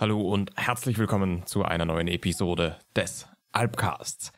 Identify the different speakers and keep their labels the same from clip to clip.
Speaker 1: Hallo und herzlich willkommen zu einer neuen Episode des Alpcasts.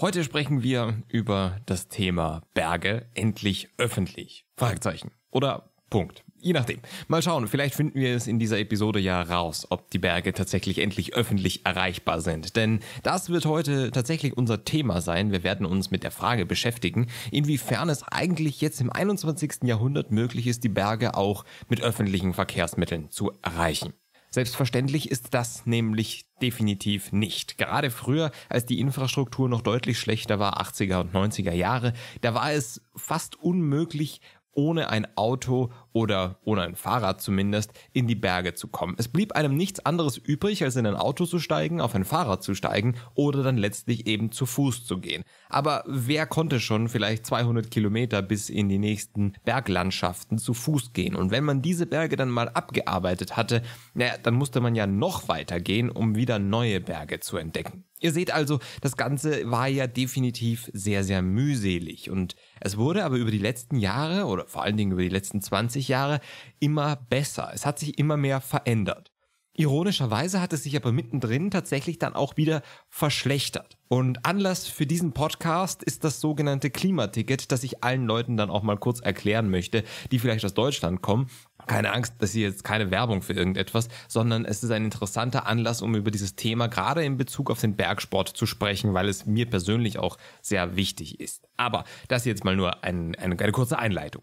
Speaker 1: Heute sprechen wir über das Thema Berge endlich öffentlich. Fragezeichen. Oder Punkt. Je nachdem. Mal schauen, vielleicht finden wir es in dieser Episode ja raus, ob die Berge tatsächlich endlich öffentlich erreichbar sind. Denn das wird heute tatsächlich unser Thema sein. Wir werden uns mit der Frage beschäftigen, inwiefern es eigentlich jetzt im 21. Jahrhundert möglich ist, die Berge auch mit öffentlichen Verkehrsmitteln zu erreichen. Selbstverständlich ist das nämlich definitiv nicht. Gerade früher, als die Infrastruktur noch deutlich schlechter war, 80er und 90er Jahre, da war es fast unmöglich, ohne ein Auto oder ohne ein Fahrrad zumindest in die Berge zu kommen. Es blieb einem nichts anderes übrig, als in ein Auto zu steigen, auf ein Fahrrad zu steigen oder dann letztlich eben zu Fuß zu gehen. Aber wer konnte schon vielleicht 200 Kilometer bis in die nächsten Berglandschaften zu Fuß gehen? Und wenn man diese Berge dann mal abgearbeitet hatte, naja, dann musste man ja noch weiter gehen, um wieder neue Berge zu entdecken. Ihr seht also, das Ganze war ja definitiv sehr, sehr mühselig und es wurde aber über die letzten Jahre oder vor allen Dingen über die letzten 20 20 Jahre immer besser. Es hat sich immer mehr verändert. Ironischerweise hat es sich aber mittendrin tatsächlich dann auch wieder verschlechtert. Und Anlass für diesen Podcast ist das sogenannte Klimaticket, das ich allen Leuten dann auch mal kurz erklären möchte, die vielleicht aus Deutschland kommen. Keine Angst, das ist jetzt keine Werbung für irgendetwas, sondern es ist ein interessanter Anlass, um über dieses Thema gerade in Bezug auf den Bergsport zu sprechen, weil es mir persönlich auch sehr wichtig ist. Aber das jetzt mal nur ein, eine, eine kurze Einleitung.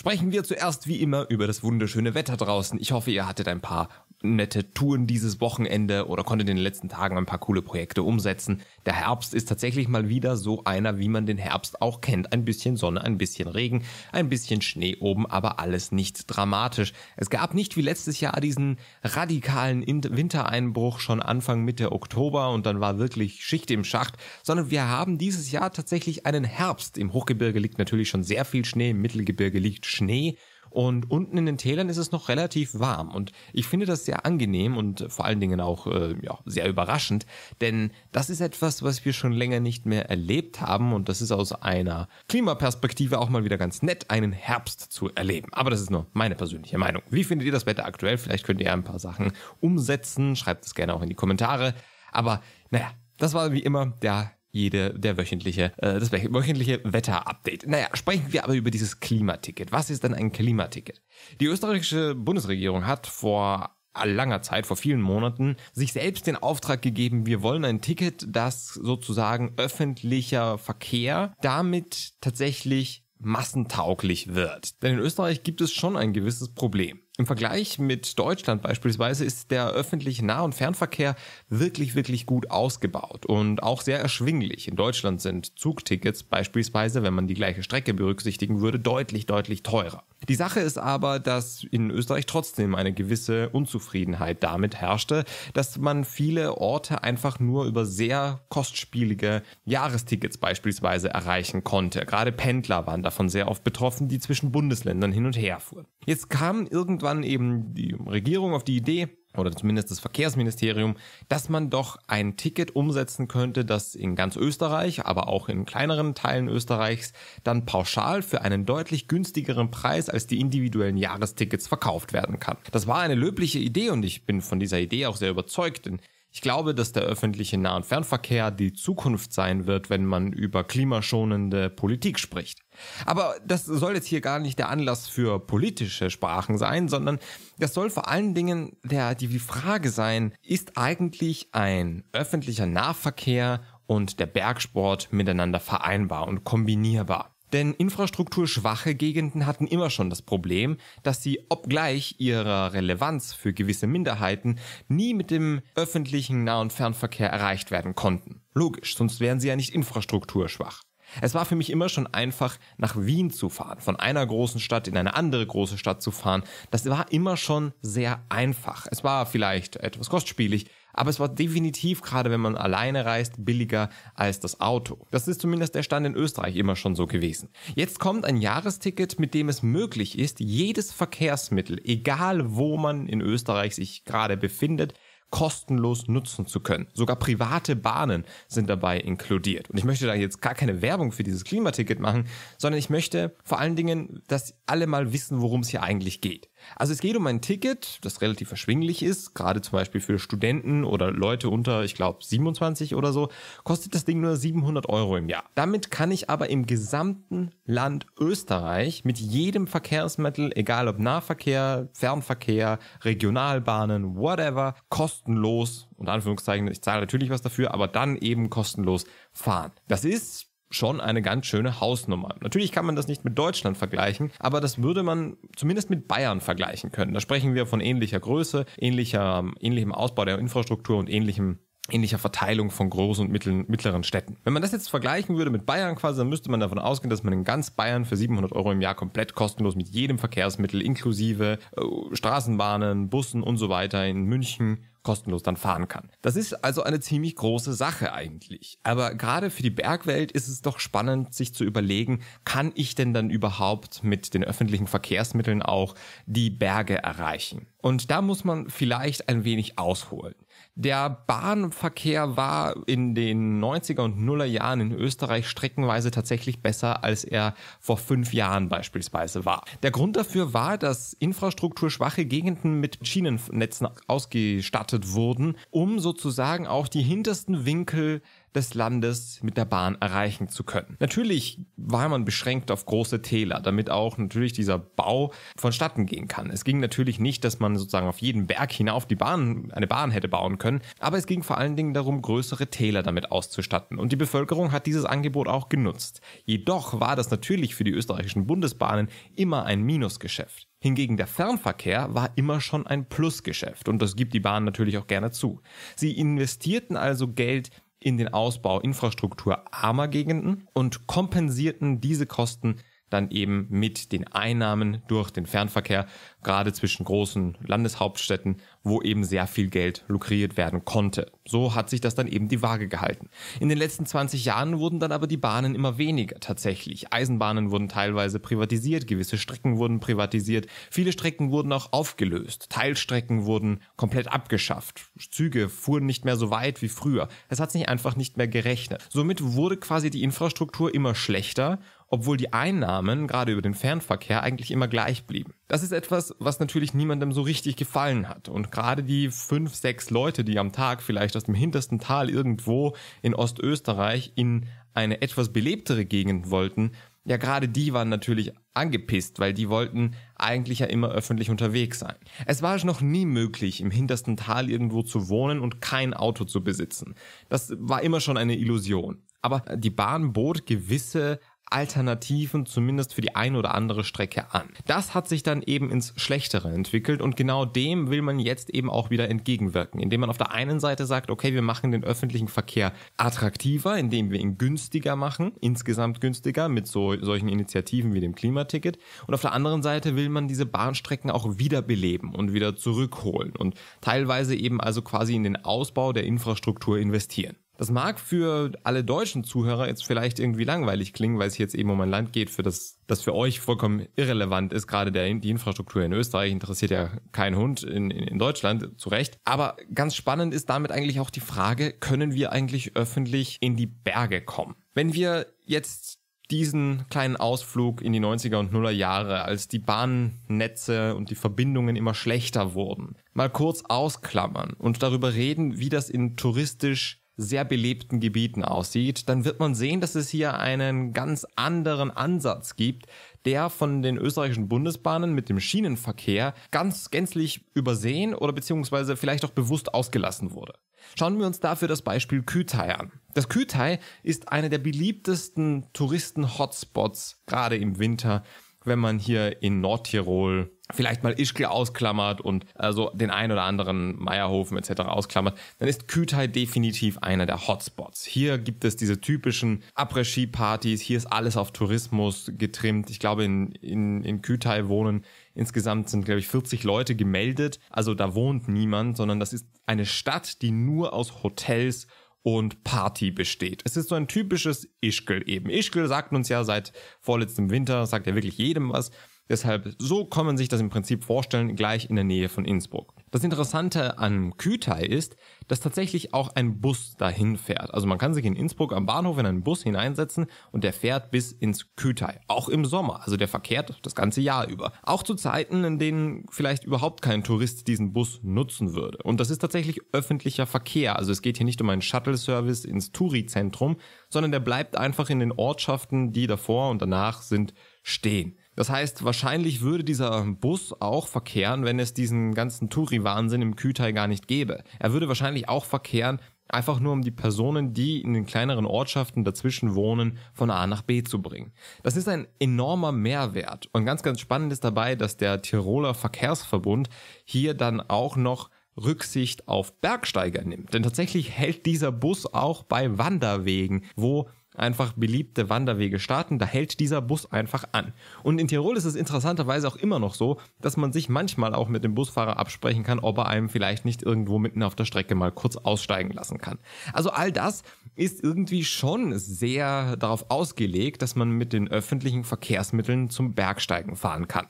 Speaker 1: Sprechen wir zuerst wie immer über das wunderschöne Wetter draußen. Ich hoffe, ihr hattet ein paar nette Touren dieses Wochenende oder konnte in den letzten Tagen ein paar coole Projekte umsetzen. Der Herbst ist tatsächlich mal wieder so einer, wie man den Herbst auch kennt. Ein bisschen Sonne, ein bisschen Regen, ein bisschen Schnee oben, aber alles nicht dramatisch. Es gab nicht wie letztes Jahr diesen radikalen Wintereinbruch schon Anfang Mitte Oktober und dann war wirklich Schicht im Schacht, sondern wir haben dieses Jahr tatsächlich einen Herbst. Im Hochgebirge liegt natürlich schon sehr viel Schnee, im Mittelgebirge liegt Schnee und unten in den Tälern ist es noch relativ warm. Und ich finde das sehr angenehm und vor allen Dingen auch äh, ja, sehr überraschend, denn das ist etwas, was wir schon länger nicht mehr erlebt haben. Und das ist aus einer Klimaperspektive auch mal wieder ganz nett, einen Herbst zu erleben. Aber das ist nur meine persönliche Meinung. Wie findet ihr das Wetter aktuell? Vielleicht könnt ihr ein paar Sachen umsetzen. Schreibt es gerne auch in die Kommentare. Aber naja, das war wie immer der jede, der wöchentliche, äh, das wöchentliche Wetterupdate. Naja, sprechen wir aber über dieses Klimaticket. Was ist denn ein Klimaticket? Die österreichische Bundesregierung hat vor langer Zeit, vor vielen Monaten, sich selbst den Auftrag gegeben, wir wollen ein Ticket, das sozusagen öffentlicher Verkehr damit tatsächlich massentauglich wird. Denn in Österreich gibt es schon ein gewisses Problem. Im Vergleich mit Deutschland beispielsweise ist der öffentliche Nah- und Fernverkehr wirklich, wirklich gut ausgebaut und auch sehr erschwinglich. In Deutschland sind Zugtickets beispielsweise, wenn man die gleiche Strecke berücksichtigen würde, deutlich, deutlich teurer. Die Sache ist aber, dass in Österreich trotzdem eine gewisse Unzufriedenheit damit herrschte, dass man viele Orte einfach nur über sehr kostspielige Jahrestickets beispielsweise erreichen konnte. Gerade Pendler waren davon sehr oft betroffen, die zwischen Bundesländern hin und her fuhren. Jetzt kam irgendwann irgendwann eben die Regierung auf die Idee, oder zumindest das Verkehrsministerium, dass man doch ein Ticket umsetzen könnte, das in ganz Österreich, aber auch in kleineren Teilen Österreichs dann pauschal für einen deutlich günstigeren Preis als die individuellen Jahrestickets verkauft werden kann. Das war eine löbliche Idee und ich bin von dieser Idee auch sehr überzeugt, denn ich glaube, dass der öffentliche Nah- und Fernverkehr die Zukunft sein wird, wenn man über klimaschonende Politik spricht. Aber das soll jetzt hier gar nicht der Anlass für politische Sprachen sein, sondern das soll vor allen Dingen der, die Frage sein, ist eigentlich ein öffentlicher Nahverkehr und der Bergsport miteinander vereinbar und kombinierbar? Denn infrastrukturschwache Gegenden hatten immer schon das Problem, dass sie obgleich ihrer Relevanz für gewisse Minderheiten nie mit dem öffentlichen Nah- und Fernverkehr erreicht werden konnten. Logisch, sonst wären sie ja nicht infrastrukturschwach. Es war für mich immer schon einfach, nach Wien zu fahren, von einer großen Stadt in eine andere große Stadt zu fahren. Das war immer schon sehr einfach. Es war vielleicht etwas kostspielig, aber es war definitiv, gerade wenn man alleine reist, billiger als das Auto. Das ist zumindest der Stand in Österreich immer schon so gewesen. Jetzt kommt ein Jahresticket, mit dem es möglich ist, jedes Verkehrsmittel, egal wo man in Österreich sich gerade befindet, kostenlos nutzen zu können. Sogar private Bahnen sind dabei inkludiert. Und ich möchte da jetzt gar keine Werbung für dieses Klimaticket machen, sondern ich möchte vor allen Dingen, dass alle mal wissen, worum es hier eigentlich geht. Also es geht um ein Ticket, das relativ erschwinglich ist, gerade zum Beispiel für Studenten oder Leute unter, ich glaube, 27 oder so, kostet das Ding nur 700 Euro im Jahr. Damit kann ich aber im gesamten Land Österreich mit jedem Verkehrsmittel, egal ob Nahverkehr, Fernverkehr, Regionalbahnen, whatever, kostenlos, unter Anführungszeichen, ich zahle natürlich was dafür, aber dann eben kostenlos fahren. Das ist schon eine ganz schöne Hausnummer. Natürlich kann man das nicht mit Deutschland vergleichen, aber das würde man zumindest mit Bayern vergleichen können. Da sprechen wir von ähnlicher Größe, ähnlicher, ähnlichem Ausbau der Infrastruktur und ähnlichem ähnlicher Verteilung von großen und mittleren, Städten. Wenn man das jetzt vergleichen würde mit Bayern quasi, dann müsste man davon ausgehen, dass man in ganz Bayern für 700 Euro im Jahr komplett kostenlos mit jedem Verkehrsmittel inklusive äh, Straßenbahnen, Bussen und so weiter in München kostenlos dann fahren kann. Das ist also eine ziemlich große Sache eigentlich. Aber gerade für die Bergwelt ist es doch spannend, sich zu überlegen, kann ich denn dann überhaupt mit den öffentlichen Verkehrsmitteln auch die Berge erreichen? Und da muss man vielleicht ein wenig ausholen. Der Bahnverkehr war in den 90er und Nuller Jahren in Österreich streckenweise tatsächlich besser, als er vor fünf Jahren beispielsweise war. Der Grund dafür war, dass infrastrukturschwache Gegenden mit Schienennetzen ausgestattet wurden, um sozusagen auch die hintersten Winkel des Landes mit der Bahn erreichen zu können. Natürlich war man beschränkt auf große Täler, damit auch natürlich dieser Bau vonstatten gehen kann. Es ging natürlich nicht, dass man sozusagen auf jeden Berg hinauf die Bahn, eine Bahn hätte bauen können, aber es ging vor allen Dingen darum, größere Täler damit auszustatten. Und die Bevölkerung hat dieses Angebot auch genutzt. Jedoch war das natürlich für die österreichischen Bundesbahnen immer ein Minusgeschäft. Hingegen der Fernverkehr war immer schon ein Plusgeschäft und das gibt die Bahn natürlich auch gerne zu. Sie investierten also Geld in den Ausbau infrastrukturarmer Gegenden und kompensierten diese Kosten dann eben mit den Einnahmen durch den Fernverkehr, gerade zwischen großen Landeshauptstädten wo eben sehr viel Geld lukriert werden konnte. So hat sich das dann eben die Waage gehalten. In den letzten 20 Jahren wurden dann aber die Bahnen immer weniger tatsächlich. Eisenbahnen wurden teilweise privatisiert, gewisse Strecken wurden privatisiert, viele Strecken wurden auch aufgelöst, Teilstrecken wurden komplett abgeschafft, Züge fuhren nicht mehr so weit wie früher. Es hat sich einfach nicht mehr gerechnet. Somit wurde quasi die Infrastruktur immer schlechter obwohl die Einnahmen gerade über den Fernverkehr eigentlich immer gleich blieben. Das ist etwas, was natürlich niemandem so richtig gefallen hat. Und gerade die fünf, sechs Leute, die am Tag vielleicht aus dem hintersten Tal irgendwo in Ostösterreich in eine etwas belebtere Gegend wollten, ja, gerade die waren natürlich angepisst, weil die wollten eigentlich ja immer öffentlich unterwegs sein. Es war noch nie möglich, im hintersten Tal irgendwo zu wohnen und kein Auto zu besitzen. Das war immer schon eine Illusion. Aber die Bahn bot gewisse Alternativen zumindest für die eine oder andere Strecke an. Das hat sich dann eben ins Schlechtere entwickelt und genau dem will man jetzt eben auch wieder entgegenwirken, indem man auf der einen Seite sagt, okay, wir machen den öffentlichen Verkehr attraktiver, indem wir ihn günstiger machen, insgesamt günstiger mit so, solchen Initiativen wie dem Klimaticket und auf der anderen Seite will man diese Bahnstrecken auch wiederbeleben und wieder zurückholen und teilweise eben also quasi in den Ausbau der Infrastruktur investieren. Das mag für alle deutschen Zuhörer jetzt vielleicht irgendwie langweilig klingen, weil es jetzt eben um ein Land geht, für das, das für euch vollkommen irrelevant ist. Gerade der, die Infrastruktur in Österreich interessiert ja kein Hund in, in Deutschland, zu Recht. Aber ganz spannend ist damit eigentlich auch die Frage, können wir eigentlich öffentlich in die Berge kommen? Wenn wir jetzt diesen kleinen Ausflug in die 90er und Nuller Jahre, als die Bahnnetze und die Verbindungen immer schlechter wurden, mal kurz ausklammern und darüber reden, wie das in touristisch sehr belebten Gebieten aussieht, dann wird man sehen, dass es hier einen ganz anderen Ansatz gibt, der von den österreichischen Bundesbahnen mit dem Schienenverkehr ganz gänzlich übersehen oder beziehungsweise vielleicht auch bewusst ausgelassen wurde. Schauen wir uns dafür das Beispiel Kütai an. Das Kütai ist einer der beliebtesten Touristen-Hotspots, gerade im Winter, wenn man hier in Nordtirol vielleicht mal Ischgl ausklammert und also den ein oder anderen Meierhofen etc. ausklammert, dann ist Kütai definitiv einer der Hotspots. Hier gibt es diese typischen Après-Ski-Partys, hier ist alles auf Tourismus getrimmt. Ich glaube, in, in, in Kütai wohnen insgesamt sind, glaube ich, 40 Leute gemeldet. Also da wohnt niemand, sondern das ist eine Stadt, die nur aus Hotels und Party besteht. Es ist so ein typisches Ischgl eben. Ischgl sagt uns ja seit vorletztem Winter, sagt ja wirklich jedem was. Deshalb, so kann man sich das im Prinzip vorstellen, gleich in der Nähe von Innsbruck. Das Interessante an Kütai ist, dass tatsächlich auch ein Bus dahin fährt. Also man kann sich in Innsbruck am Bahnhof in einen Bus hineinsetzen und der fährt bis ins Kütai. Auch im Sommer. Also der verkehrt das ganze Jahr über. Auch zu Zeiten, in denen vielleicht überhaupt kein Tourist diesen Bus nutzen würde. Und das ist tatsächlich öffentlicher Verkehr. Also es geht hier nicht um einen Shuttle-Service ins Touri-Zentrum, sondern der bleibt einfach in den Ortschaften, die davor und danach sind, stehen. Das heißt, wahrscheinlich würde dieser Bus auch verkehren, wenn es diesen ganzen Touri-Wahnsinn im Kühtai gar nicht gäbe. Er würde wahrscheinlich auch verkehren, einfach nur um die Personen, die in den kleineren Ortschaften dazwischen wohnen, von A nach B zu bringen. Das ist ein enormer Mehrwert. Und ganz, ganz spannend ist dabei, dass der Tiroler Verkehrsverbund hier dann auch noch Rücksicht auf Bergsteiger nimmt. Denn tatsächlich hält dieser Bus auch bei Wanderwegen, wo einfach beliebte Wanderwege starten, da hält dieser Bus einfach an. Und in Tirol ist es interessanterweise auch immer noch so, dass man sich manchmal auch mit dem Busfahrer absprechen kann, ob er einem vielleicht nicht irgendwo mitten auf der Strecke mal kurz aussteigen lassen kann. Also all das ist irgendwie schon sehr darauf ausgelegt, dass man mit den öffentlichen Verkehrsmitteln zum Bergsteigen fahren kann.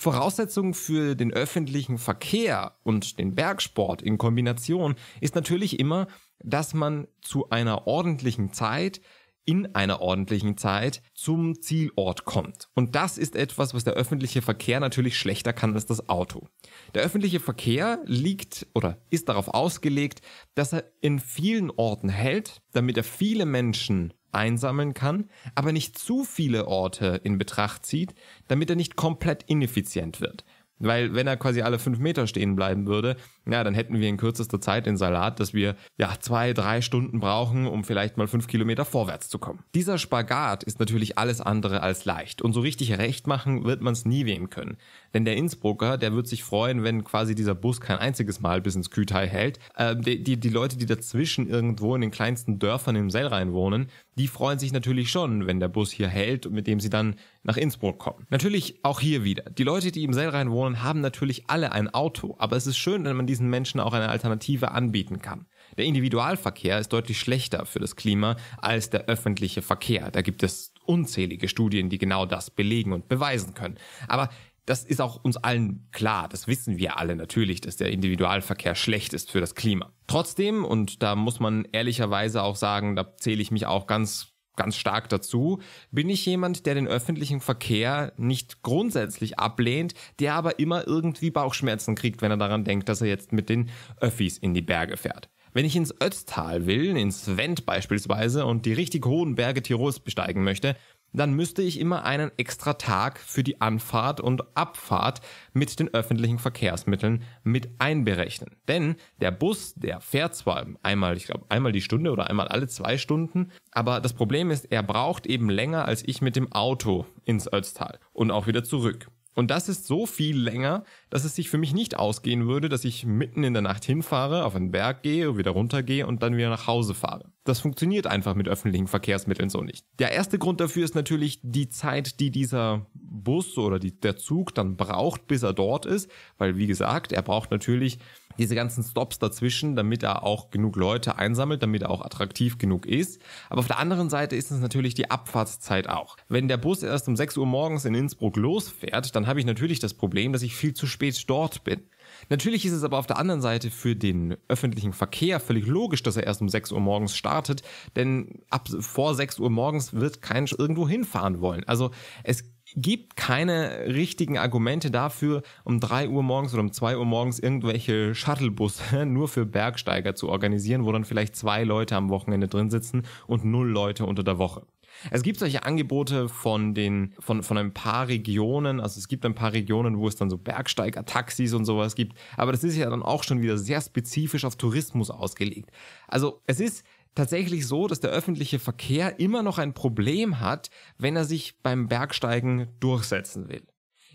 Speaker 1: Voraussetzung für den öffentlichen Verkehr und den Bergsport in Kombination ist natürlich immer, dass man zu einer ordentlichen Zeit in einer ordentlichen Zeit zum Zielort kommt. Und das ist etwas, was der öffentliche Verkehr natürlich schlechter kann als das Auto. Der öffentliche Verkehr liegt oder ist darauf ausgelegt, dass er in vielen Orten hält, damit er viele Menschen einsammeln kann, aber nicht zu viele Orte in Betracht zieht, damit er nicht komplett ineffizient wird. Weil wenn er quasi alle fünf Meter stehen bleiben würde, ja, dann hätten wir in kürzester Zeit den Salat, dass wir ja zwei, drei Stunden brauchen, um vielleicht mal fünf Kilometer vorwärts zu kommen. Dieser Spagat ist natürlich alles andere als leicht und so richtig recht machen wird man es nie wem können. Denn der Innsbrucker, der wird sich freuen, wenn quasi dieser Bus kein einziges Mal bis ins Kühtai hält. Ähm, die, die, die Leute, die dazwischen irgendwo in den kleinsten Dörfern im Sellrhein wohnen, die freuen sich natürlich schon, wenn der Bus hier hält und mit dem sie dann nach Innsbruck kommen. Natürlich auch hier wieder. Die Leute, die im Sellrhein wohnen, haben natürlich alle ein Auto, aber es ist schön, wenn man diesen Menschen auch eine Alternative anbieten kann. Der Individualverkehr ist deutlich schlechter für das Klima als der öffentliche Verkehr. Da gibt es unzählige Studien, die genau das belegen und beweisen können. Aber das ist auch uns allen klar, das wissen wir alle natürlich, dass der Individualverkehr schlecht ist für das Klima. Trotzdem, und da muss man ehrlicherweise auch sagen, da zähle ich mich auch ganz ganz stark dazu, bin ich jemand, der den öffentlichen Verkehr nicht grundsätzlich ablehnt, der aber immer irgendwie Bauchschmerzen kriegt, wenn er daran denkt, dass er jetzt mit den Öffis in die Berge fährt. Wenn ich ins Ötztal will, ins Wendt beispielsweise und die richtig hohen Berge Tirols besteigen möchte, dann müsste ich immer einen extra Tag für die Anfahrt und Abfahrt mit den öffentlichen Verkehrsmitteln mit einberechnen. Denn der Bus, der fährt zwar einmal, ich glaube, einmal die Stunde oder einmal alle zwei Stunden, aber das Problem ist, er braucht eben länger als ich mit dem Auto ins Ötztal und auch wieder zurück. Und das ist so viel länger, dass es sich für mich nicht ausgehen würde, dass ich mitten in der Nacht hinfahre, auf einen Berg gehe, wieder runtergehe und dann wieder nach Hause fahre. Das funktioniert einfach mit öffentlichen Verkehrsmitteln so nicht. Der erste Grund dafür ist natürlich die Zeit, die dieser Bus oder die, der Zug dann braucht, bis er dort ist, weil wie gesagt, er braucht natürlich diese ganzen Stops dazwischen, damit er auch genug Leute einsammelt, damit er auch attraktiv genug ist. Aber auf der anderen Seite ist es natürlich die Abfahrtszeit auch. Wenn der Bus erst um 6 Uhr morgens in Innsbruck losfährt, dann habe ich natürlich das Problem, dass ich viel zu spät dort bin. Natürlich ist es aber auf der anderen Seite für den öffentlichen Verkehr völlig logisch, dass er erst um 6 Uhr morgens startet, denn ab vor 6 Uhr morgens wird kein irgendwo hinfahren wollen. Also es gibt keine richtigen Argumente dafür, um drei Uhr morgens oder um zwei Uhr morgens irgendwelche Shuttlebusse nur für Bergsteiger zu organisieren, wo dann vielleicht zwei Leute am Wochenende drin sitzen und null Leute unter der Woche. Es gibt solche Angebote von den, von, von ein paar Regionen. Also es gibt ein paar Regionen, wo es dann so Bergsteiger-Taxis und sowas gibt. Aber das ist ja dann auch schon wieder sehr spezifisch auf Tourismus ausgelegt. Also es ist tatsächlich so, dass der öffentliche Verkehr immer noch ein Problem hat, wenn er sich beim Bergsteigen durchsetzen will.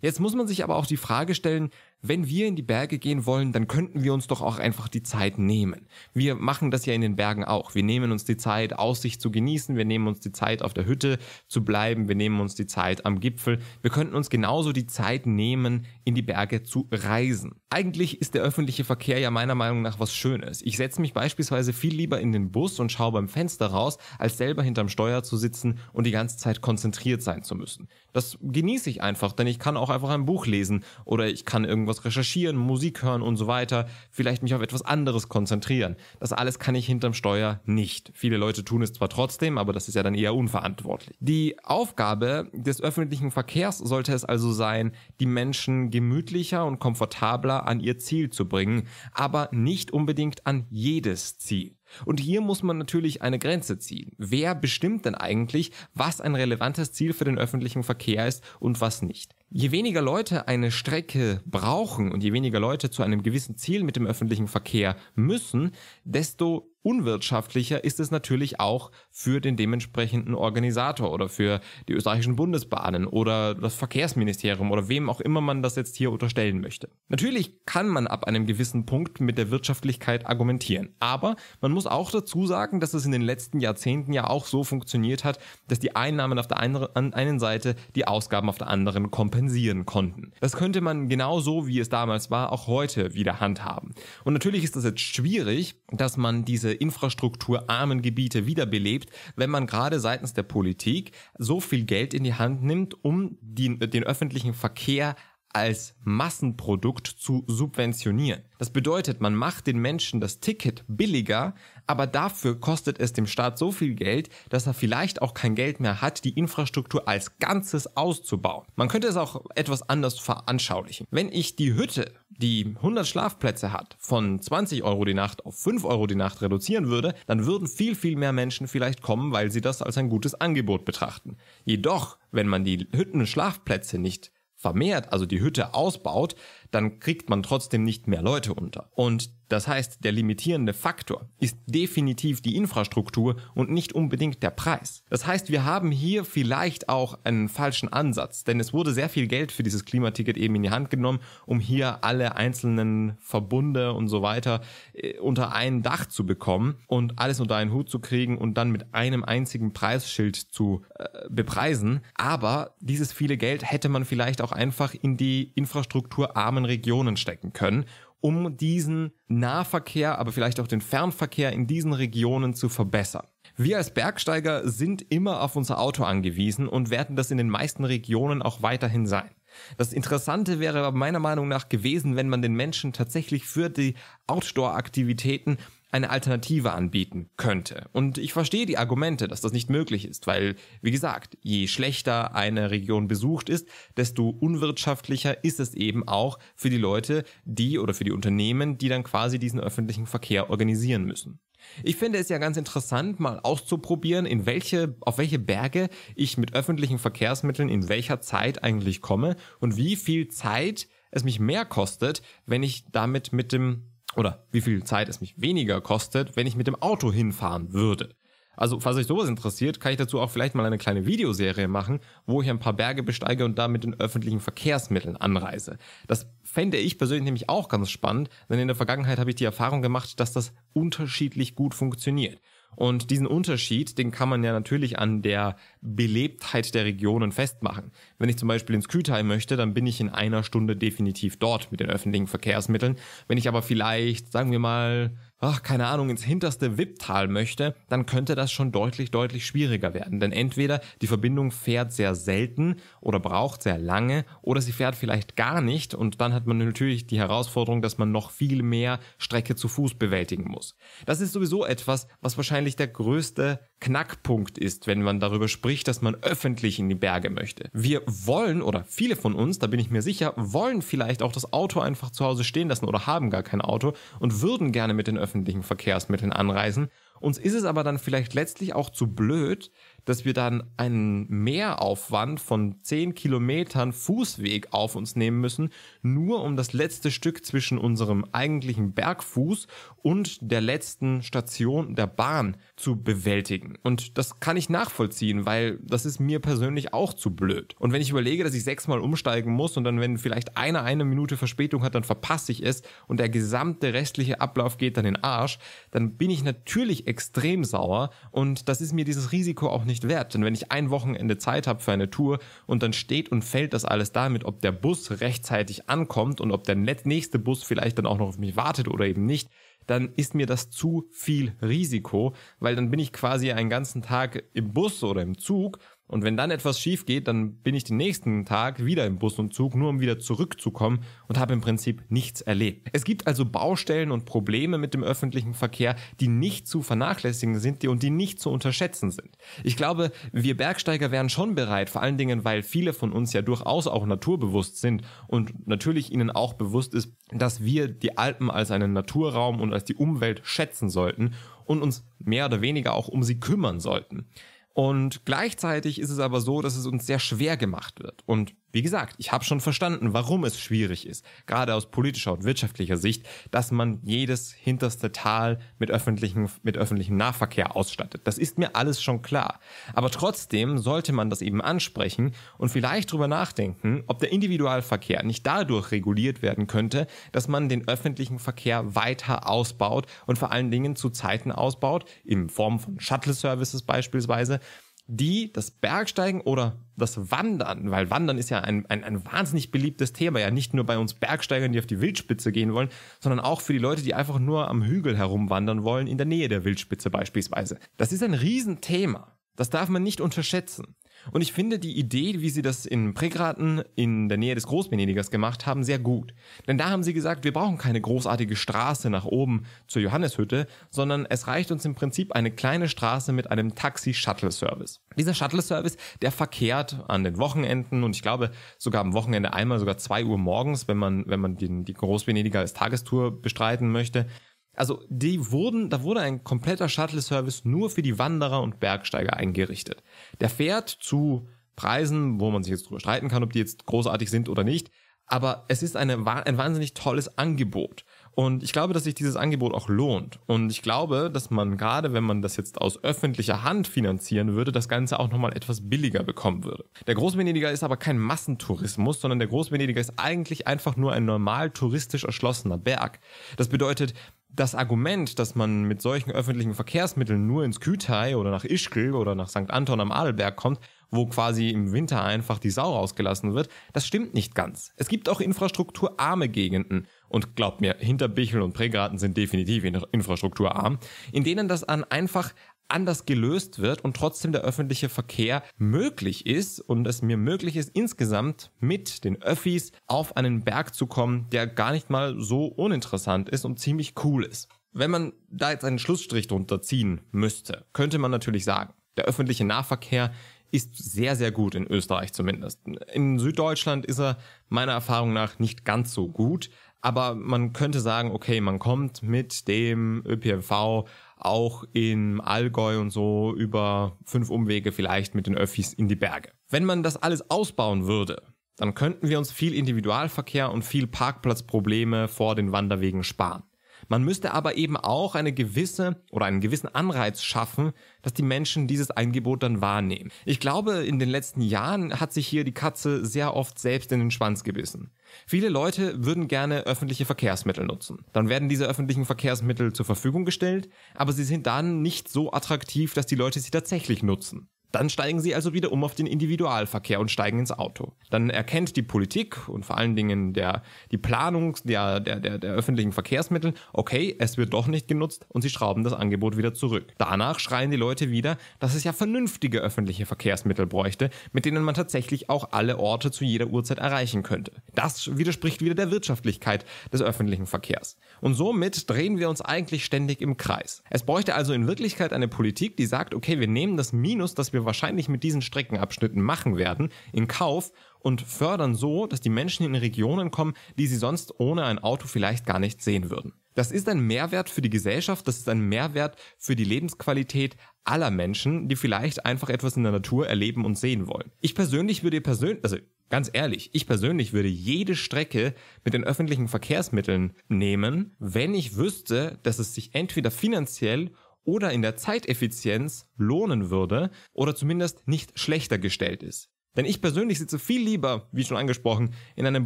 Speaker 1: Jetzt muss man sich aber auch die Frage stellen, wenn wir in die Berge gehen wollen, dann könnten wir uns doch auch einfach die Zeit nehmen. Wir machen das ja in den Bergen auch. Wir nehmen uns die Zeit, Aussicht zu genießen. Wir nehmen uns die Zeit, auf der Hütte zu bleiben. Wir nehmen uns die Zeit am Gipfel. Wir könnten uns genauso die Zeit nehmen, in die Berge zu reisen. Eigentlich ist der öffentliche Verkehr ja meiner Meinung nach was Schönes. Ich setze mich beispielsweise viel lieber in den Bus und schaue beim Fenster raus, als selber hinterm Steuer zu sitzen und die ganze Zeit konzentriert sein zu müssen. Das genieße ich einfach, denn ich kann auch einfach ein Buch lesen oder ich kann irgendwas etwas recherchieren, Musik hören und so weiter, vielleicht mich auf etwas anderes konzentrieren. Das alles kann ich hinterm Steuer nicht. Viele Leute tun es zwar trotzdem, aber das ist ja dann eher unverantwortlich. Die Aufgabe des öffentlichen Verkehrs sollte es also sein, die Menschen gemütlicher und komfortabler an ihr Ziel zu bringen, aber nicht unbedingt an jedes Ziel. Und hier muss man natürlich eine Grenze ziehen. Wer bestimmt denn eigentlich, was ein relevantes Ziel für den öffentlichen Verkehr ist und was nicht? Je weniger Leute eine Strecke brauchen und je weniger Leute zu einem gewissen Ziel mit dem öffentlichen Verkehr müssen, desto unwirtschaftlicher ist es natürlich auch für den dementsprechenden Organisator oder für die österreichischen Bundesbahnen oder das Verkehrsministerium oder wem auch immer man das jetzt hier unterstellen möchte. Natürlich kann man ab einem gewissen Punkt mit der Wirtschaftlichkeit argumentieren, aber man muss auch dazu sagen, dass es in den letzten Jahrzehnten ja auch so funktioniert hat, dass die Einnahmen auf der einen Seite die Ausgaben auf der anderen kompensieren konnten. Das könnte man genauso wie es damals war auch heute wieder handhaben. Und natürlich ist das jetzt schwierig, dass man diese infrastrukturarmen Gebiete wiederbelebt, wenn man gerade seitens der Politik so viel Geld in die Hand nimmt, um die, den öffentlichen Verkehr als Massenprodukt zu subventionieren. Das bedeutet, man macht den Menschen das Ticket billiger, aber dafür kostet es dem Staat so viel Geld, dass er vielleicht auch kein Geld mehr hat, die Infrastruktur als Ganzes auszubauen. Man könnte es auch etwas anders veranschaulichen. Wenn ich die Hütte, die 100 Schlafplätze hat, von 20 Euro die Nacht auf 5 Euro die Nacht reduzieren würde, dann würden viel, viel mehr Menschen vielleicht kommen, weil sie das als ein gutes Angebot betrachten. Jedoch, wenn man die Hütten Schlafplätze nicht vermehrt, also die Hütte ausbaut, dann kriegt man trotzdem nicht mehr Leute unter. Und das heißt, der limitierende Faktor ist definitiv die Infrastruktur und nicht unbedingt der Preis. Das heißt, wir haben hier vielleicht auch einen falschen Ansatz, denn es wurde sehr viel Geld für dieses Klimaticket eben in die Hand genommen, um hier alle einzelnen Verbunde und so weiter äh, unter ein Dach zu bekommen und alles unter einen Hut zu kriegen und dann mit einem einzigen Preisschild zu äh, bepreisen. Aber dieses viele Geld hätte man vielleicht auch einfach in die Infrastruktur armen armen Regionen stecken können, um diesen Nahverkehr, aber vielleicht auch den Fernverkehr in diesen Regionen zu verbessern. Wir als Bergsteiger sind immer auf unser Auto angewiesen und werden das in den meisten Regionen auch weiterhin sein. Das Interessante wäre aber meiner Meinung nach gewesen, wenn man den Menschen tatsächlich für die Outdoor-Aktivitäten eine Alternative anbieten könnte. Und ich verstehe die Argumente, dass das nicht möglich ist, weil, wie gesagt, je schlechter eine Region besucht ist, desto unwirtschaftlicher ist es eben auch für die Leute, die oder für die Unternehmen, die dann quasi diesen öffentlichen Verkehr organisieren müssen. Ich finde es ja ganz interessant, mal auszuprobieren, in welche, auf welche Berge ich mit öffentlichen Verkehrsmitteln in welcher Zeit eigentlich komme und wie viel Zeit es mich mehr kostet, wenn ich damit mit dem oder wie viel Zeit es mich weniger kostet, wenn ich mit dem Auto hinfahren würde. Also, falls euch sowas interessiert, kann ich dazu auch vielleicht mal eine kleine Videoserie machen, wo ich ein paar Berge besteige und da mit den öffentlichen Verkehrsmitteln anreise. Das fände ich persönlich nämlich auch ganz spannend, denn in der Vergangenheit habe ich die Erfahrung gemacht, dass das unterschiedlich gut funktioniert. Und diesen Unterschied, den kann man ja natürlich an der Belebtheit der Regionen festmachen. Wenn ich zum Beispiel ins Kütai möchte, dann bin ich in einer Stunde definitiv dort mit den öffentlichen Verkehrsmitteln. Wenn ich aber vielleicht, sagen wir mal, ach, keine Ahnung, ins hinterste Wipptal möchte, dann könnte das schon deutlich, deutlich schwieriger werden. Denn entweder die Verbindung fährt sehr selten oder braucht sehr lange oder sie fährt vielleicht gar nicht und dann hat man natürlich die Herausforderung, dass man noch viel mehr Strecke zu Fuß bewältigen muss. Das ist sowieso etwas, was wahrscheinlich der größte Knackpunkt ist, wenn man darüber spricht, dass man öffentlich in die Berge möchte. Wir wollen, oder viele von uns, da bin ich mir sicher, wollen vielleicht auch das Auto einfach zu Hause stehen lassen oder haben gar kein Auto und würden gerne mit den öffentlichen Verkehrsmitteln anreisen. Uns ist es aber dann vielleicht letztlich auch zu blöd, dass wir dann einen Mehraufwand von 10 Kilometern Fußweg auf uns nehmen müssen, nur um das letzte Stück zwischen unserem eigentlichen Bergfuß und der letzten Station der Bahn zu bewältigen. Und das kann ich nachvollziehen, weil das ist mir persönlich auch zu blöd. Und wenn ich überlege, dass ich sechsmal umsteigen muss und dann, wenn vielleicht einer eine Minute Verspätung hat, dann verpasse ich es und der gesamte restliche Ablauf geht dann in den Arsch, dann bin ich natürlich extrem sauer und das ist mir dieses Risiko auch nicht nicht wert. Denn wenn ich ein Wochenende Zeit habe für eine Tour und dann steht und fällt das alles damit, ob der Bus rechtzeitig ankommt und ob der nächste Bus vielleicht dann auch noch auf mich wartet oder eben nicht, dann ist mir das zu viel Risiko, weil dann bin ich quasi einen ganzen Tag im Bus oder im Zug und wenn dann etwas schief geht, dann bin ich den nächsten Tag wieder im Bus und Zug, nur um wieder zurückzukommen und habe im Prinzip nichts erlebt. Es gibt also Baustellen und Probleme mit dem öffentlichen Verkehr, die nicht zu vernachlässigen sind und die nicht zu unterschätzen sind. Ich glaube, wir Bergsteiger wären schon bereit, vor allen Dingen, weil viele von uns ja durchaus auch naturbewusst sind und natürlich ihnen auch bewusst ist, dass wir die Alpen als einen Naturraum und als die Umwelt schätzen sollten und uns mehr oder weniger auch um sie kümmern sollten. Und gleichzeitig ist es aber so, dass es uns sehr schwer gemacht wird. Und wie gesagt, ich habe schon verstanden, warum es schwierig ist, gerade aus politischer und wirtschaftlicher Sicht, dass man jedes hinterste Tal mit öffentlichem, mit öffentlichem Nahverkehr ausstattet. Das ist mir alles schon klar. Aber trotzdem sollte man das eben ansprechen und vielleicht darüber nachdenken, ob der Individualverkehr nicht dadurch reguliert werden könnte, dass man den öffentlichen Verkehr weiter ausbaut und vor allen Dingen zu Zeiten ausbaut, in Form von Shuttle-Services beispielsweise, die das Bergsteigen oder das Wandern, weil Wandern ist ja ein, ein, ein wahnsinnig beliebtes Thema, ja nicht nur bei uns Bergsteigern, die auf die Wildspitze gehen wollen, sondern auch für die Leute, die einfach nur am Hügel herumwandern wollen, in der Nähe der Wildspitze beispielsweise. Das ist ein Riesenthema. Das darf man nicht unterschätzen. Und ich finde die Idee, wie sie das in Pregraten in der Nähe des Großvenedigers gemacht haben, sehr gut. Denn da haben sie gesagt, wir brauchen keine großartige Straße nach oben zur Johanneshütte, sondern es reicht uns im Prinzip eine kleine Straße mit einem Taxi-Shuttle-Service. Dieser Shuttle-Service, der verkehrt an den Wochenenden und ich glaube sogar am Wochenende einmal sogar zwei Uhr morgens, wenn man, wenn man den, die Großvenediger als Tagestour bestreiten möchte, also die wurden, da wurde ein kompletter Shuttle-Service nur für die Wanderer und Bergsteiger eingerichtet. Der fährt zu Preisen, wo man sich jetzt drüber streiten kann, ob die jetzt großartig sind oder nicht, aber es ist eine, ein wahnsinnig tolles Angebot. Und ich glaube, dass sich dieses Angebot auch lohnt. Und ich glaube, dass man gerade, wenn man das jetzt aus öffentlicher Hand finanzieren würde, das Ganze auch nochmal etwas billiger bekommen würde. Der Großvenediger ist aber kein Massentourismus, sondern der Großvenediger ist eigentlich einfach nur ein normal touristisch erschlossener Berg. Das bedeutet, das Argument, dass man mit solchen öffentlichen Verkehrsmitteln nur ins Kütai oder nach Ischgl oder nach St. Anton am Adelberg kommt, wo quasi im Winter einfach die Sau rausgelassen wird, das stimmt nicht ganz. Es gibt auch infrastrukturarme Gegenden. Und glaubt mir, Hinterbichel und Prägraten sind definitiv infrastrukturarm, in denen das an einfach anders gelöst wird und trotzdem der öffentliche Verkehr möglich ist und es mir möglich ist, insgesamt mit den Öffis auf einen Berg zu kommen, der gar nicht mal so uninteressant ist und ziemlich cool ist. Wenn man da jetzt einen Schlussstrich drunter ziehen müsste, könnte man natürlich sagen, der öffentliche Nahverkehr ist sehr, sehr gut in Österreich zumindest. In Süddeutschland ist er meiner Erfahrung nach nicht ganz so gut, aber man könnte sagen, okay, man kommt mit dem ÖPNV auch im Allgäu und so über fünf Umwege vielleicht mit den Öffis in die Berge. Wenn man das alles ausbauen würde, dann könnten wir uns viel Individualverkehr und viel Parkplatzprobleme vor den Wanderwegen sparen. Man müsste aber eben auch eine gewisse oder einen gewissen Anreiz schaffen, dass die Menschen dieses Angebot dann wahrnehmen. Ich glaube, in den letzten Jahren hat sich hier die Katze sehr oft selbst in den Schwanz gebissen. Viele Leute würden gerne öffentliche Verkehrsmittel nutzen. Dann werden diese öffentlichen Verkehrsmittel zur Verfügung gestellt, aber sie sind dann nicht so attraktiv, dass die Leute sie tatsächlich nutzen. Dann steigen sie also wieder um auf den Individualverkehr und steigen ins Auto. Dann erkennt die Politik und vor allen Dingen der, die Planung der, der, der, der öffentlichen Verkehrsmittel, okay, es wird doch nicht genutzt und sie schrauben das Angebot wieder zurück. Danach schreien die Leute wieder, dass es ja vernünftige öffentliche Verkehrsmittel bräuchte, mit denen man tatsächlich auch alle Orte zu jeder Uhrzeit erreichen könnte. Das widerspricht wieder der Wirtschaftlichkeit des öffentlichen Verkehrs. Und somit drehen wir uns eigentlich ständig im Kreis. Es bräuchte also in Wirklichkeit eine Politik, die sagt, okay, wir nehmen das Minus, das wir wahrscheinlich mit diesen Streckenabschnitten machen werden, in Kauf und fördern so, dass die Menschen in Regionen kommen, die sie sonst ohne ein Auto vielleicht gar nicht sehen würden. Das ist ein Mehrwert für die Gesellschaft, das ist ein Mehrwert für die Lebensqualität aller Menschen, die vielleicht einfach etwas in der Natur erleben und sehen wollen. Ich persönlich würde persönlich, also ganz ehrlich, ich persönlich würde jede Strecke mit den öffentlichen Verkehrsmitteln nehmen, wenn ich wüsste, dass es sich entweder finanziell oder in der Zeiteffizienz lohnen würde oder zumindest nicht schlechter gestellt ist. Denn ich persönlich sitze viel lieber, wie schon angesprochen, in einem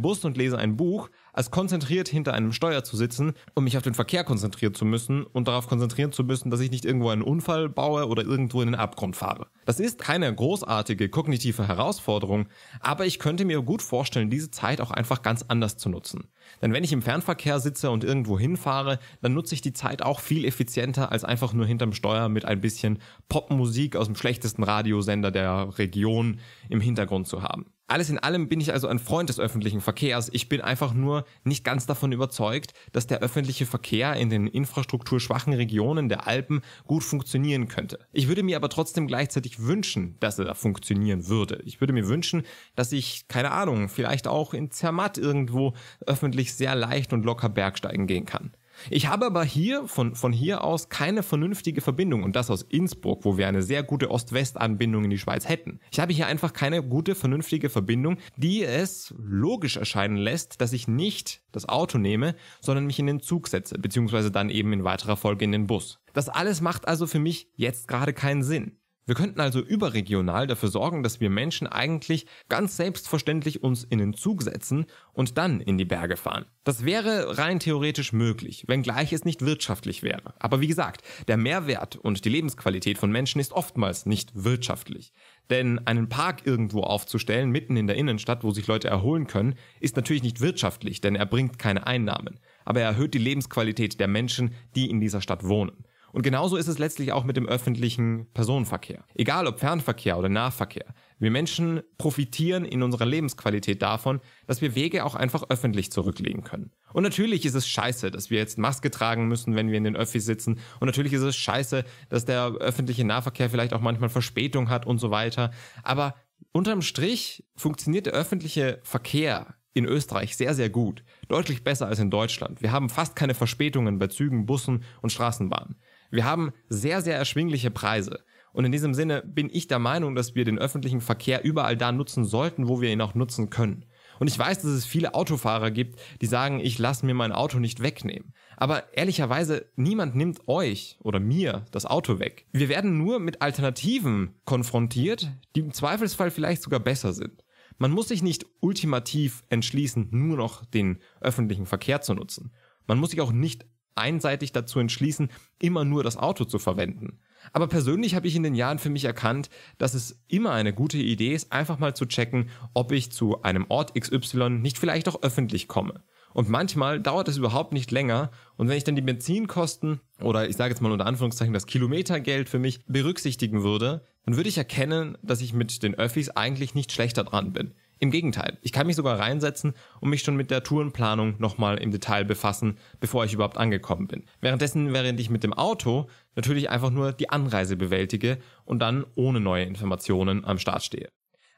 Speaker 1: Bus und lese ein Buch, als konzentriert hinter einem Steuer zu sitzen und mich auf den Verkehr konzentrieren zu müssen und darauf konzentrieren zu müssen, dass ich nicht irgendwo einen Unfall baue oder irgendwo in den Abgrund fahre. Das ist keine großartige kognitive Herausforderung, aber ich könnte mir gut vorstellen, diese Zeit auch einfach ganz anders zu nutzen. Denn wenn ich im Fernverkehr sitze und irgendwo hinfahre, dann nutze ich die Zeit auch viel effizienter als einfach nur hinterm Steuer mit ein bisschen Popmusik aus dem schlechtesten Radiosender der Region im Hintergrund zu haben. Alles in allem bin ich also ein Freund des öffentlichen Verkehrs. Ich bin einfach nur nicht ganz davon überzeugt, dass der öffentliche Verkehr in den infrastrukturschwachen Regionen der Alpen gut funktionieren könnte. Ich würde mir aber trotzdem gleichzeitig wünschen, dass er da funktionieren würde. Ich würde mir wünschen, dass ich, keine Ahnung, vielleicht auch in Zermatt irgendwo öffentlich sehr leicht und locker Bergsteigen gehen kann. Ich habe aber hier, von, von hier aus, keine vernünftige Verbindung und das aus Innsbruck, wo wir eine sehr gute Ost-West-Anbindung in die Schweiz hätten. Ich habe hier einfach keine gute, vernünftige Verbindung, die es logisch erscheinen lässt, dass ich nicht das Auto nehme, sondern mich in den Zug setze, beziehungsweise dann eben in weiterer Folge in den Bus. Das alles macht also für mich jetzt gerade keinen Sinn. Wir könnten also überregional dafür sorgen, dass wir Menschen eigentlich ganz selbstverständlich uns in den Zug setzen und dann in die Berge fahren. Das wäre rein theoretisch möglich, wenngleich es nicht wirtschaftlich wäre. Aber wie gesagt, der Mehrwert und die Lebensqualität von Menschen ist oftmals nicht wirtschaftlich. Denn einen Park irgendwo aufzustellen, mitten in der Innenstadt, wo sich Leute erholen können, ist natürlich nicht wirtschaftlich, denn er bringt keine Einnahmen. Aber er erhöht die Lebensqualität der Menschen, die in dieser Stadt wohnen. Und genauso ist es letztlich auch mit dem öffentlichen Personenverkehr. Egal ob Fernverkehr oder Nahverkehr. Wir Menschen profitieren in unserer Lebensqualität davon, dass wir Wege auch einfach öffentlich zurücklegen können. Und natürlich ist es scheiße, dass wir jetzt Maske tragen müssen, wenn wir in den Öffis sitzen. Und natürlich ist es scheiße, dass der öffentliche Nahverkehr vielleicht auch manchmal Verspätung hat und so weiter. Aber unterm Strich funktioniert der öffentliche Verkehr in Österreich sehr, sehr gut. Deutlich besser als in Deutschland. Wir haben fast keine Verspätungen bei Zügen, Bussen und Straßenbahnen. Wir haben sehr, sehr erschwingliche Preise. Und in diesem Sinne bin ich der Meinung, dass wir den öffentlichen Verkehr überall da nutzen sollten, wo wir ihn auch nutzen können. Und ich weiß, dass es viele Autofahrer gibt, die sagen, ich lasse mir mein Auto nicht wegnehmen. Aber ehrlicherweise, niemand nimmt euch oder mir das Auto weg. Wir werden nur mit Alternativen konfrontiert, die im Zweifelsfall vielleicht sogar besser sind. Man muss sich nicht ultimativ entschließen, nur noch den öffentlichen Verkehr zu nutzen. Man muss sich auch nicht einseitig dazu entschließen, immer nur das Auto zu verwenden. Aber persönlich habe ich in den Jahren für mich erkannt, dass es immer eine gute Idee ist, einfach mal zu checken, ob ich zu einem Ort XY nicht vielleicht auch öffentlich komme. Und manchmal dauert es überhaupt nicht länger. Und wenn ich dann die Benzinkosten oder ich sage jetzt mal unter Anführungszeichen das Kilometergeld für mich berücksichtigen würde, dann würde ich erkennen, dass ich mit den Öffis eigentlich nicht schlechter dran bin. Im Gegenteil, ich kann mich sogar reinsetzen und mich schon mit der Tourenplanung nochmal im Detail befassen, bevor ich überhaupt angekommen bin. Währenddessen, während ich mit dem Auto natürlich einfach nur die Anreise bewältige und dann ohne neue Informationen am Start stehe.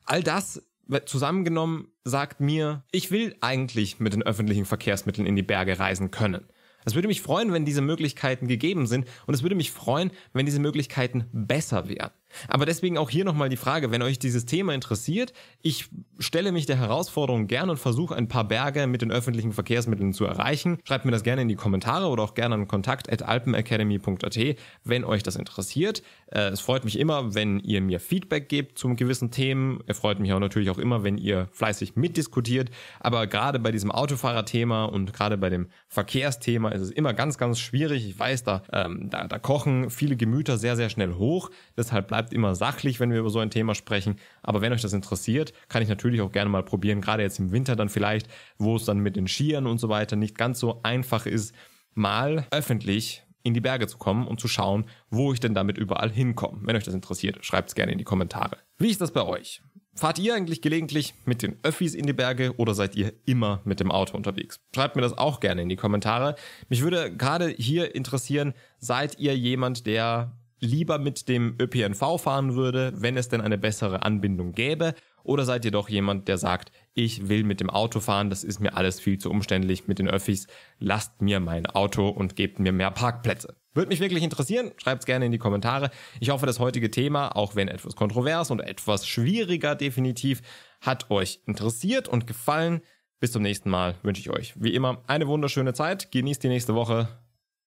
Speaker 1: All das zusammengenommen sagt mir, ich will eigentlich mit den öffentlichen Verkehrsmitteln in die Berge reisen können. Es würde mich freuen, wenn diese Möglichkeiten gegeben sind und es würde mich freuen, wenn diese Möglichkeiten besser wären. Aber deswegen auch hier nochmal die Frage, wenn euch dieses Thema interessiert, ich stelle mich der Herausforderung gern und versuche ein paar Berge mit den öffentlichen Verkehrsmitteln zu erreichen. Schreibt mir das gerne in die Kommentare oder auch gerne an kontakt.alpenacademy.at, wenn euch das interessiert. Äh, es freut mich immer, wenn ihr mir Feedback gebt zu gewissen Themen. Es freut mich auch natürlich auch immer, wenn ihr fleißig mitdiskutiert. Aber gerade bei diesem Autofahrerthema und gerade bei dem Verkehrsthema ist es immer ganz, ganz schwierig. Ich weiß, da, ähm, da, da kochen viele Gemüter sehr, sehr schnell hoch. Deshalb bleibt bleibt immer sachlich, wenn wir über so ein Thema sprechen. Aber wenn euch das interessiert, kann ich natürlich auch gerne mal probieren, gerade jetzt im Winter dann vielleicht, wo es dann mit den Skiern und so weiter nicht ganz so einfach ist, mal öffentlich in die Berge zu kommen und zu schauen, wo ich denn damit überall hinkomme. Wenn euch das interessiert, schreibt es gerne in die Kommentare. Wie ist das bei euch? Fahrt ihr eigentlich gelegentlich mit den Öffis in die Berge oder seid ihr immer mit dem Auto unterwegs? Schreibt mir das auch gerne in die Kommentare. Mich würde gerade hier interessieren, seid ihr jemand, der lieber mit dem ÖPNV fahren würde, wenn es denn eine bessere Anbindung gäbe? Oder seid ihr doch jemand, der sagt, ich will mit dem Auto fahren, das ist mir alles viel zu umständlich mit den Öffis, lasst mir mein Auto und gebt mir mehr Parkplätze? Würde mich wirklich interessieren, schreibt's gerne in die Kommentare. Ich hoffe, das heutige Thema, auch wenn etwas kontrovers und etwas schwieriger definitiv, hat euch interessiert und gefallen. Bis zum nächsten Mal wünsche ich euch wie immer eine wunderschöne Zeit, genießt die nächste Woche,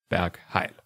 Speaker 1: Berg heil.